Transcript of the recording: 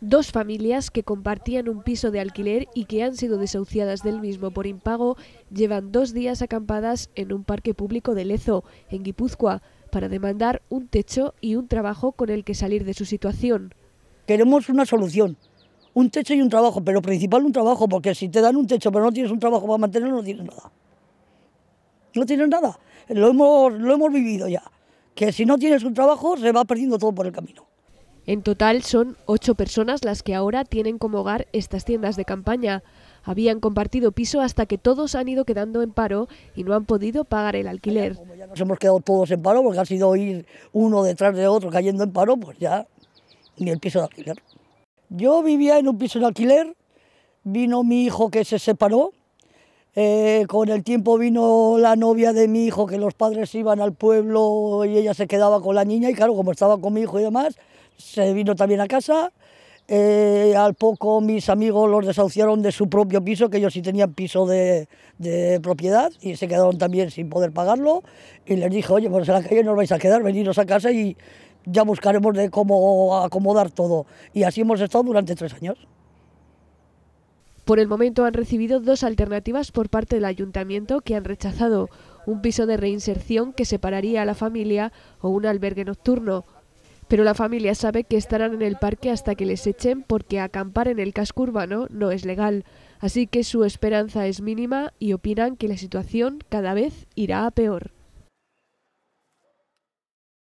Dos familias que compartían un piso de alquiler y que han sido desahuciadas del mismo por impago llevan dos días acampadas en un parque público de Lezo, en Guipúzcoa, para demandar un techo y un trabajo con el que salir de su situación. Queremos una solución, un techo y un trabajo, pero principal un trabajo, porque si te dan un techo pero no tienes un trabajo para mantenerlo, no tienes nada. No tienes nada, lo hemos, lo hemos vivido ya, que si no tienes un trabajo se va perdiendo todo por el camino. En total son ocho personas las que ahora tienen como hogar estas tiendas de campaña. Habían compartido piso hasta que todos han ido quedando en paro y no han podido pagar el alquiler. ya nos hemos quedado todos en paro porque ha sido ir uno detrás de otro cayendo en paro, pues ya ni el piso de alquiler. Yo vivía en un piso de alquiler, vino mi hijo que se separó eh, con el tiempo vino la novia de mi hijo, que los padres iban al pueblo y ella se quedaba con la niña y claro, como estaba con mi hijo y demás, se vino también a casa. Eh, al poco mis amigos los desahuciaron de su propio piso, que ellos sí tenían piso de, propiedad y se quedaron también sin poder pagarlo. Y les dije, oye, pues en la calle no vais a quedar, veniros a casa y ya buscaremos de cómo acomodar todo. Y así hemos estado durante tres años. Por el momento han recibido dos alternativas por parte del ayuntamiento que han rechazado un piso de reinserción que separaría a la familia o un albergue nocturno. Pero la familia sabe que estarán en el parque hasta que les echen porque acampar en el casco urbano no es legal, así que su esperanza es mínima y opinan que la situación cada vez irá a peor.